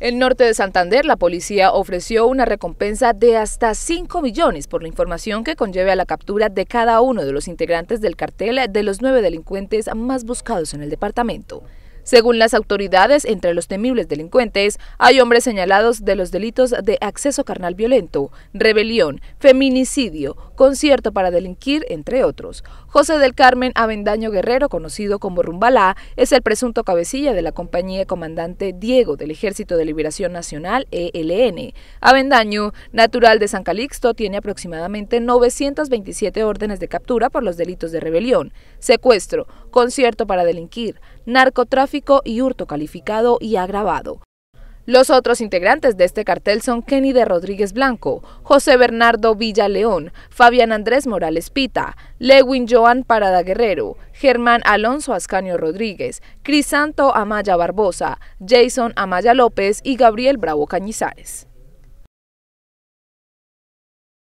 El norte de Santander, la policía ofreció una recompensa de hasta 5 millones por la información que conlleve a la captura de cada uno de los integrantes del cartel de los nueve delincuentes más buscados en el departamento. Según las autoridades, entre los temibles delincuentes hay hombres señalados de los delitos de acceso carnal violento, rebelión, feminicidio, concierto para delinquir, entre otros. José del Carmen Avendaño Guerrero, conocido como Rumbalá, es el presunto cabecilla de la compañía comandante Diego del Ejército de Liberación Nacional, ELN. Avendaño, natural de San Calixto, tiene aproximadamente 927 órdenes de captura por los delitos de rebelión, secuestro, concierto para delinquir, narcotráfico, y hurto calificado y agravado. Los otros integrantes de este cartel son Kenny de Rodríguez Blanco, José Bernardo Villa León, Fabián Andrés Morales Pita, Lewin Joan Parada Guerrero, Germán Alonso Ascanio Rodríguez, Crisanto Amaya Barbosa, Jason Amaya López y Gabriel Bravo Cañizares.